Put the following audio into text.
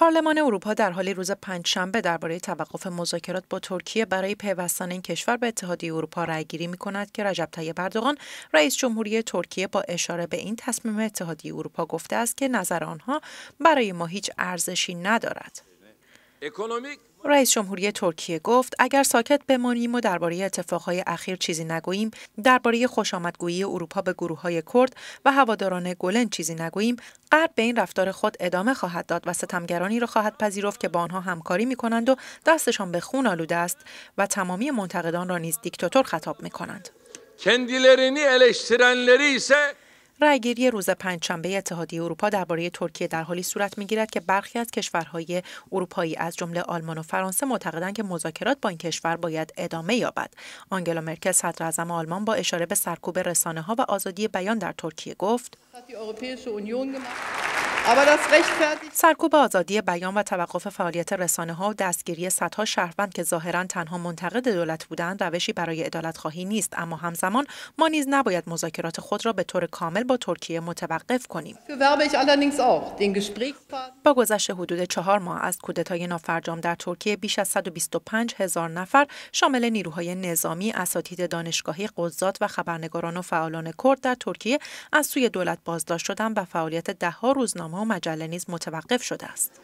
پارلمان اروپا در حال روز پنجشنبه درباره توقف مذاکرات با ترکیه برای پیوستن این کشور به اتحادیه اروپا گیری می کند که رجب طیب اردوغان رئیس جمهوری ترکیه با اشاره به این تصمیم اتحادیه اروپا گفته است که نظر آنها برای ما هیچ ارزشی ندارد. رئیس جمهوری ترکیه گفت اگر ساکت بمانیم و درباره اتفاقهای اخیر چیزی نگوییم درباره خوشامدگویی اروپا به گروه های کرد و هواداران گلن چیزی نگوییم غرب به این رفتار خود ادامه خواهد داد و ستمگرانی را خواهد پذیرفت که با آنها همکاری می و دستشان به خون آلوده است و تمامی منتقدان را نیز دیکتاتور خطاب می کنند. رأیگیری روز پنجشنبه اتحادیه اروپا درباره ترکیه در حالی صورت میگیرد که برخی از کشورهای اروپایی از جمله آلمان و فرانسه معتقدند که مذاکرات با این کشور باید ادامه یابد آنگلا مرکل صدراعظم آلمان با اشاره به سرکوب رسانه ها و آزادی بیان در ترکیه گفت سرکوب آزادی بیان و توقف فعالیت رسانه ها و دستگیری صدها شهروند که ظاهرا تنها منتقد دولت بودند روشی برای ادالت خواهی نیست اما همزمان ما نیز نباید مذاکرات خود را به طور کامل با ترکیه متوقف کنیم با گذشت حدود چهار ماه از کودتای نافرجام در ترکیه بیش از 125 هزار نفر شامل نیروهای نظامی اساتید دانشگاهی قضات و خبرنگاران و فعالان کرد در ترکیه از سوی دولت بازداشت شدند و فعالیت دهها روزنامه روزنامه و مجله نیز متوقف شده است.